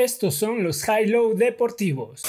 Estos son los high-low deportivos.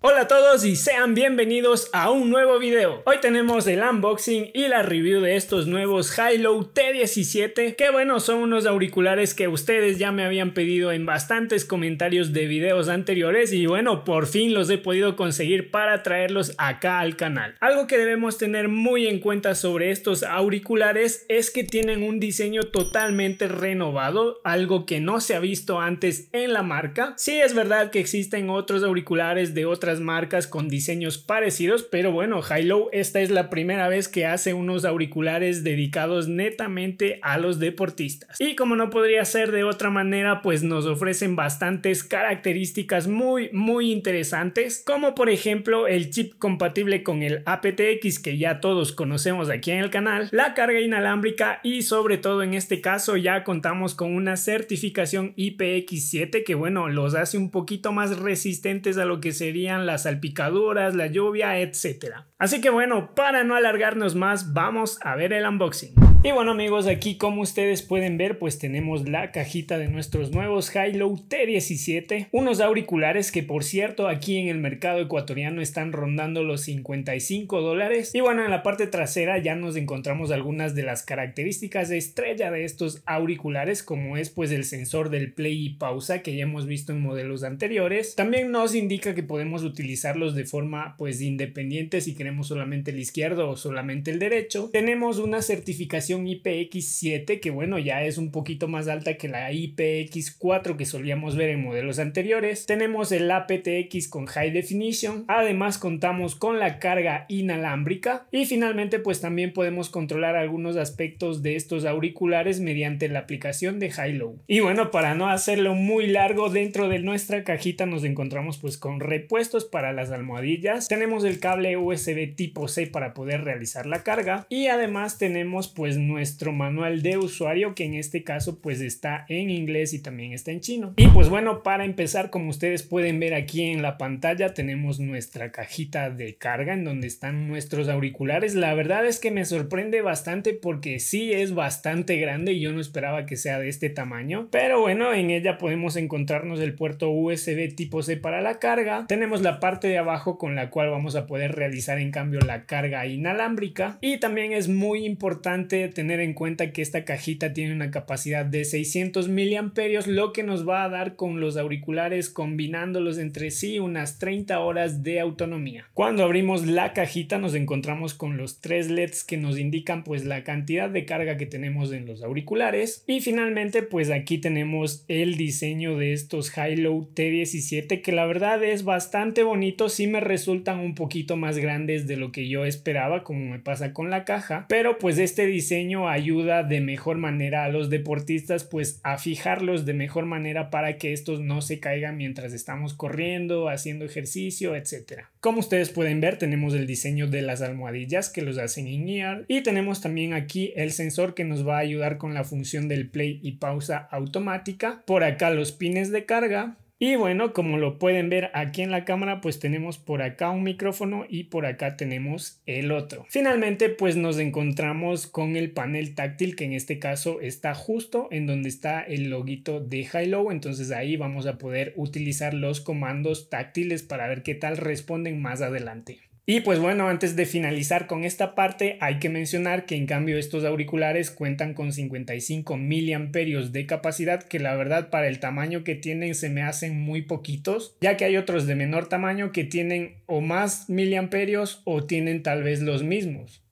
Hola a todos y sean bienvenidos a un nuevo video. Hoy tenemos el unboxing y la review de estos nuevos Hilo T17 que bueno son unos auriculares que ustedes ya me habían pedido en bastantes comentarios de videos anteriores y bueno por fin los he podido conseguir para traerlos acá al canal. Algo que debemos tener muy en cuenta sobre estos auriculares es que tienen un diseño totalmente renovado, algo que no se ha visto antes en la marca. si es verdad que existen otros auriculares de otras marcas con diseños parecidos, pero bueno, Hilo, esta es la primera vez que hace unos auriculares dedicados netamente a los deportistas. Y como no podría ser de otra manera, pues nos ofrecen bastantes características muy, muy interesantes, como por ejemplo el chip compatible con el aptX que ya todos conocemos aquí en el canal, la carga inalámbrica y sobre todo en este caso ya contamos con una certificación IPX7 que bueno, los hace un poquito más resistentes a lo que serían las salpicaduras, la lluvia, etc. Así que bueno, para no alargarnos más, vamos a ver el unboxing. Y bueno amigos, aquí como ustedes pueden ver, pues tenemos la cajita de nuestros nuevos Hilo T17, unos auriculares que por cierto aquí en el mercado ecuatoriano están rondando los 55 dólares. Y bueno, en la parte trasera ya nos encontramos algunas de las características estrella de estos auriculares, como es pues el sensor del play y pausa que ya hemos visto en modelos anteriores. También nos indica que podemos utilizarlos de forma pues independiente si queremos solamente el izquierdo o solamente el derecho. Tenemos una certificación IPX7, que bueno, ya es un poquito más alta que la IPX4 que solíamos ver en modelos anteriores. Tenemos el APTX con High Definition, además contamos con la carga inalámbrica y finalmente pues también podemos controlar algunos aspectos de estos auriculares mediante la aplicación de High-Low. Y bueno, para no hacerlo muy largo, dentro de nuestra cajita nos encontramos pues con repuestos para las almohadillas, tenemos el cable USB tipo C para poder realizar la carga y además tenemos pues nuestro manual de usuario que en este caso pues está en inglés y también está en chino. Y pues bueno, para empezar como ustedes pueden ver aquí en la pantalla tenemos nuestra cajita de carga en donde están nuestros auriculares. La verdad es que me sorprende bastante porque sí es bastante grande y yo no esperaba que sea de este tamaño. Pero bueno, en ella podemos encontrarnos el puerto USB tipo C para la carga. Tenemos la parte de abajo con la cual vamos a poder realizar en cambio la carga inalámbrica. Y también es muy importante tener en cuenta que esta cajita tiene una capacidad de 600 miliamperios, lo que nos va a dar con los auriculares combinándolos entre sí unas 30 horas de autonomía. Cuando abrimos la cajita nos encontramos con los tres LEDs que nos indican pues la cantidad de carga que tenemos en los auriculares y finalmente pues aquí tenemos el diseño de estos low T17 que la verdad es bastante bonito, si me resultan un poquito más grandes de lo que yo esperaba como me pasa con la caja, pero pues este diseño ayuda de mejor manera a los deportistas pues a fijarlos de mejor manera para que estos no se caigan mientras estamos corriendo, haciendo ejercicio, etcétera Como ustedes pueden ver tenemos el diseño de las almohadillas que los hacen INEAR y tenemos también aquí el sensor que nos va a ayudar con la función del play y pausa automática. Por acá los pines de carga y bueno, como lo pueden ver aquí en la cámara, pues tenemos por acá un micrófono y por acá tenemos el otro. Finalmente, pues nos encontramos con el panel táctil que en este caso está justo en donde está el loguito de Hilo. Entonces ahí vamos a poder utilizar los comandos táctiles para ver qué tal responden más adelante. Y pues bueno, antes de finalizar con esta parte, hay que mencionar que en cambio estos auriculares cuentan con 55 miliamperios de capacidad, que la verdad para el tamaño que tienen se me hacen muy poquitos, ya que hay otros de menor tamaño que tienen o más miliamperios o tienen tal vez los mismos.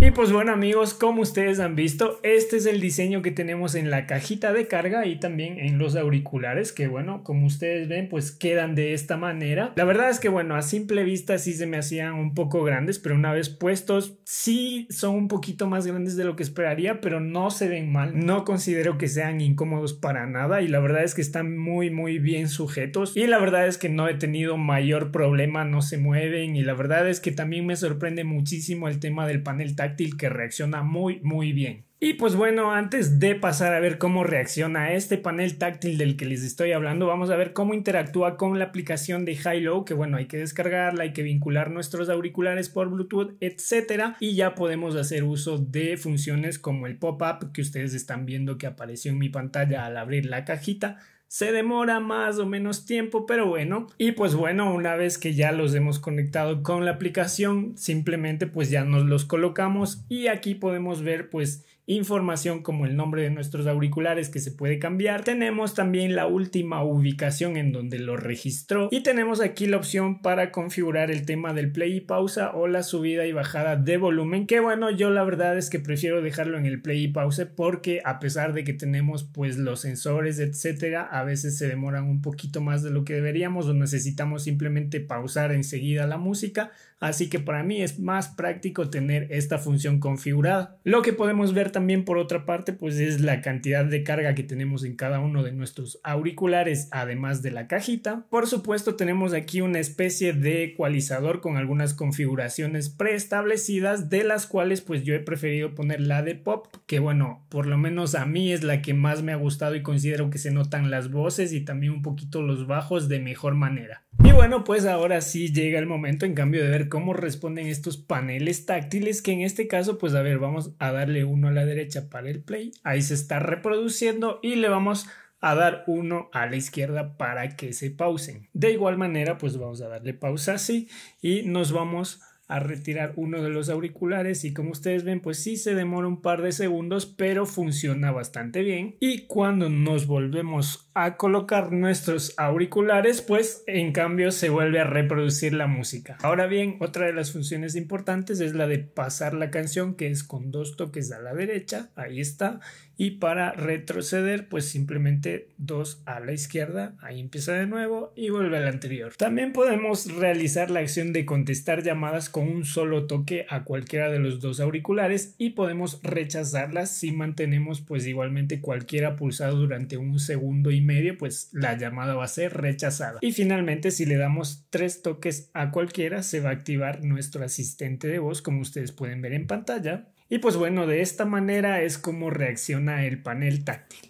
Y pues bueno amigos, como ustedes han visto, este es el diseño que tenemos en la cajita de carga y también en los auriculares, que bueno, como ustedes ven, pues quedan de esta manera. La verdad es que bueno, a simple vista sí se me hacían un poco grandes, pero una vez puestos, sí son un poquito más grandes de lo que esperaría, pero no se ven mal. No considero que sean incómodos para nada y la verdad es que están muy muy bien sujetos y la verdad es que no he tenido mayor problema, no se mueven y la verdad es que también me sorprende muchísimo el tema del panel táctil que reacciona muy muy bien. Y pues bueno, antes de pasar a ver cómo reacciona este panel táctil del que les estoy hablando, vamos a ver cómo interactúa con la aplicación de Hilo, que bueno, hay que descargarla, hay que vincular nuestros auriculares por Bluetooth, etcétera, y ya podemos hacer uso de funciones como el pop-up que ustedes están viendo que apareció en mi pantalla al abrir la cajita se demora más o menos tiempo, pero bueno. Y pues bueno, una vez que ya los hemos conectado con la aplicación, simplemente pues ya nos los colocamos y aquí podemos ver pues información como el nombre de nuestros auriculares que se puede cambiar. Tenemos también la última ubicación en donde lo registró y tenemos aquí la opción para configurar el tema del play y pausa o la subida y bajada de volumen. Que bueno, yo la verdad es que prefiero dejarlo en el play y pause porque a pesar de que tenemos pues los sensores, etcétera, a veces se demoran un poquito más de lo que deberíamos o necesitamos simplemente pausar enseguida la música. Así que para mí es más práctico tener esta función configurada. Lo que podemos ver también también por otra parte, pues es la cantidad de carga que tenemos en cada uno de nuestros auriculares, además de la cajita. Por supuesto, tenemos aquí una especie de ecualizador con algunas configuraciones preestablecidas, de las cuales pues yo he preferido poner la de pop, que bueno, por lo menos a mí es la que más me ha gustado y considero que se notan las voces y también un poquito los bajos de mejor manera. Y bueno, pues ahora sí llega el momento en cambio de ver cómo responden estos paneles táctiles, que en este caso pues a ver, vamos a darle uno a la derecha para el play. Ahí se está reproduciendo y le vamos a dar uno a la izquierda para que se pausen. De igual manera, pues vamos a darle pausa así y nos vamos a retirar uno de los auriculares y como ustedes ven pues sí se demora un par de segundos pero funciona bastante bien y cuando nos volvemos a colocar nuestros auriculares pues en cambio se vuelve a reproducir la música ahora bien otra de las funciones importantes es la de pasar la canción que es con dos toques a la derecha ahí está y para retroceder pues simplemente dos a la izquierda ahí empieza de nuevo y vuelve al anterior también podemos realizar la acción de contestar llamadas con un solo toque a cualquiera de los dos auriculares y podemos rechazarlas si mantenemos pues igualmente cualquiera pulsado durante un segundo y medio pues la llamada va a ser rechazada y finalmente si le damos tres toques a cualquiera se va a activar nuestro asistente de voz como ustedes pueden ver en pantalla y pues bueno de esta manera es como reacciona el panel táctil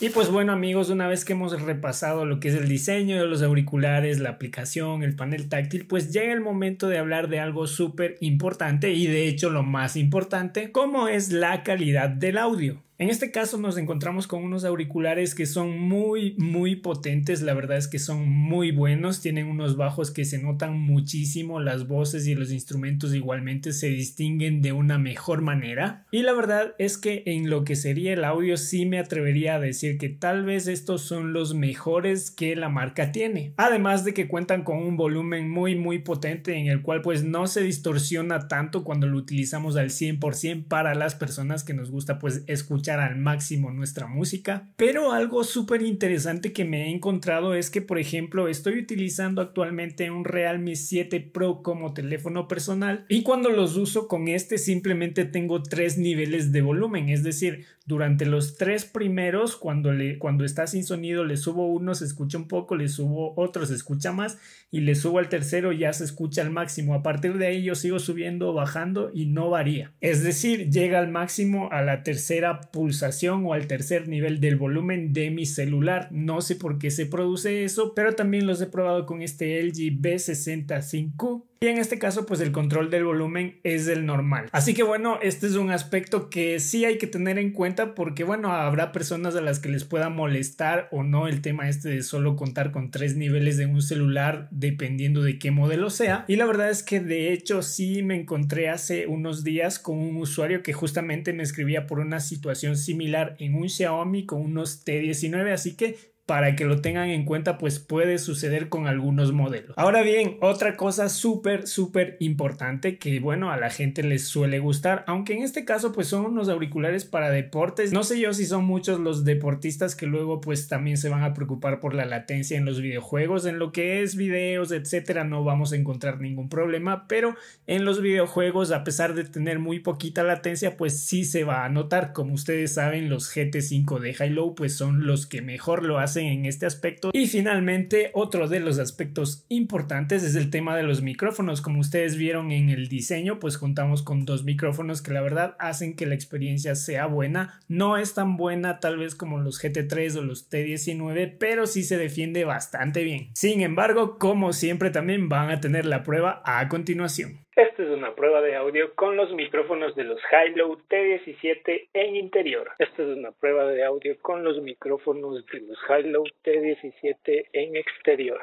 y pues bueno amigos, una vez que hemos repasado lo que es el diseño de los auriculares, la aplicación, el panel táctil, pues llega el momento de hablar de algo súper importante y de hecho lo más importante, como es la calidad del audio. En este caso nos encontramos con unos auriculares que son muy, muy potentes, la verdad es que son muy buenos, tienen unos bajos que se notan muchísimo, las voces y los instrumentos igualmente se distinguen de una mejor manera. Y la verdad es que en lo que sería el audio sí me atrevería a decir que tal vez estos son los mejores que la marca tiene. Además de que cuentan con un volumen muy, muy potente en el cual pues no se distorsiona tanto cuando lo utilizamos al 100% para las personas que nos gusta pues escuchar al máximo nuestra música. Pero algo súper interesante que me he encontrado es que, por ejemplo, estoy utilizando actualmente un Realme 7 Pro como teléfono personal y cuando los uso con este simplemente tengo tres niveles de volumen, es decir, durante los tres primeros, cuando, le, cuando está sin sonido, le subo uno, se escucha un poco, le subo otro, se escucha más y le subo al tercero, ya se escucha al máximo. A partir de ahí yo sigo subiendo bajando y no varía. Es decir, llega al máximo a la tercera pulsación o al tercer nivel del volumen de mi celular. No sé por qué se produce eso, pero también los he probado con este LG B65 y en este caso pues el control del volumen es el normal. Así que bueno, este es un aspecto que sí hay que tener en cuenta porque bueno, habrá personas a las que les pueda molestar o no el tema este de solo contar con tres niveles de un celular dependiendo de qué modelo sea. Y la verdad es que de hecho sí me encontré hace unos días con un usuario que justamente me escribía por una situación similar en un Xiaomi con unos T19, así que para que lo tengan en cuenta, pues puede suceder con algunos modelos. Ahora bien, otra cosa súper, súper importante que, bueno, a la gente les suele gustar, aunque en este caso, pues son unos auriculares para deportes. No sé yo si son muchos los deportistas que luego, pues también se van a preocupar por la latencia en los videojuegos, en lo que es videos, etcétera, no vamos a encontrar ningún problema, pero en los videojuegos, a pesar de tener muy poquita latencia, pues sí se va a notar. Como ustedes saben, los GT5 de low pues son los que mejor lo hacen en este aspecto. Y finalmente, otro de los aspectos importantes es el tema de los micrófonos. Como ustedes vieron en el diseño, pues contamos con dos micrófonos que la verdad hacen que la experiencia sea buena. No es tan buena tal vez como los GT3 o los T19, pero sí se defiende bastante bien. Sin embargo, como siempre, también van a tener la prueba a continuación. Esta es una prueba de audio con los micrófonos de los Hilo T17 en interior. Esta es una prueba de audio con los micrófonos de los Hilo T17 en exterior.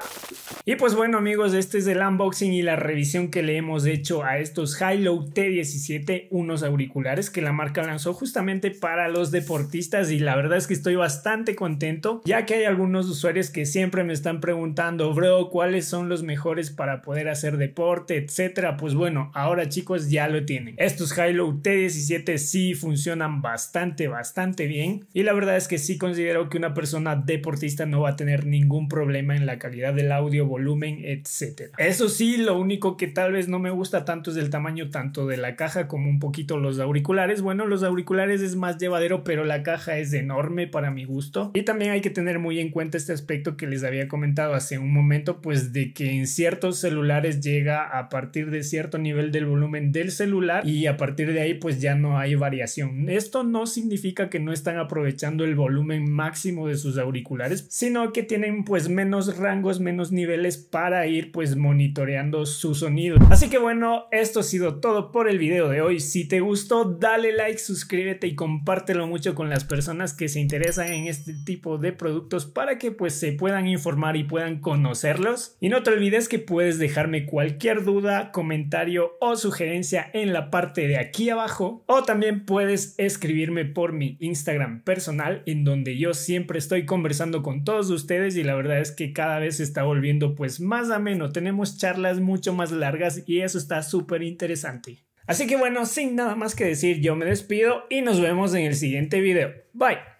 Y pues bueno amigos, este es el unboxing y la revisión que le hemos hecho a estos Hilo T17, unos auriculares que la marca lanzó justamente para los deportistas y la verdad es que estoy bastante contento ya que hay algunos usuarios que siempre me están preguntando, bro, ¿cuáles son los mejores para poder hacer deporte, etcétera? Pues bueno, ahora chicos ya lo tienen. Estos Hilo T17 sí funcionan bastante, bastante bien. Y la verdad es que sí considero que una persona deportista no va a tener ningún problema en la calidad del audio, volumen, etc. Eso sí, lo único que tal vez no me gusta tanto es el tamaño tanto de la caja como un poquito los auriculares. Bueno, los auriculares es más llevadero, pero la caja es enorme para mi gusto. Y también hay que tener muy en cuenta este aspecto que les había comentado hace un momento, pues de que en ciertos celulares llega a partir de cierto nivel del volumen del celular y a partir de ahí pues ya no hay variación. Esto no significa que no están aprovechando el volumen máximo de sus auriculares, sino que tienen pues menos rangos, menos niveles para ir pues monitoreando su sonido. Así que bueno, esto ha sido todo por el video de hoy. Si te gustó, dale like, suscríbete y compártelo mucho con las personas que se interesan en este tipo de productos para que pues se puedan informar y puedan conocerlos. Y no te olvides que puedes dejarme cualquier duda, comentar o sugerencia en la parte de aquí abajo o también puedes escribirme por mi Instagram personal en donde yo siempre estoy conversando con todos ustedes y la verdad es que cada vez se está volviendo pues más ameno, tenemos charlas mucho más largas y eso está súper interesante. Así que bueno, sin nada más que decir, yo me despido y nos vemos en el siguiente video. Bye.